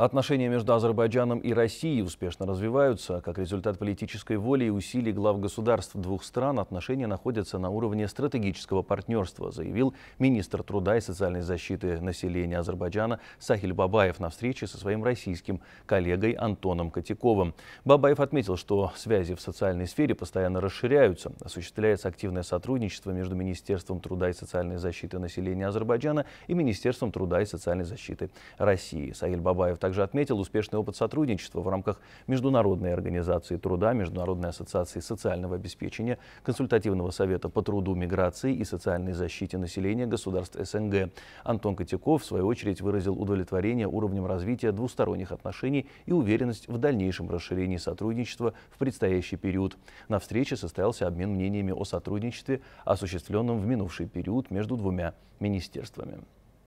Отношения между Азербайджаном и Россией успешно развиваются. Как результат политической воли и усилий глав государств двух стран, отношения находятся на уровне стратегического партнерства, заявил министр труда и социальной защиты населения Азербайджана Сахиль Бабаев на встрече со своим российским коллегой Антоном Котяковым. Бабаев отметил, что связи в социальной сфере постоянно расширяются. Осуществляется активное сотрудничество между Министерством труда и социальной защиты населения Азербайджана и Министерством труда и социальной защиты России. Сахиль Бабаев также также отметил успешный опыт сотрудничества в рамках Международной организации труда, Международной ассоциации социального обеспечения, Консультативного совета по труду, миграции и социальной защите населения государств СНГ. Антон Котяков, в свою очередь, выразил удовлетворение уровнем развития двусторонних отношений и уверенность в дальнейшем расширении сотрудничества в предстоящий период. На встрече состоялся обмен мнениями о сотрудничестве, осуществленном в минувший период между двумя министерствами.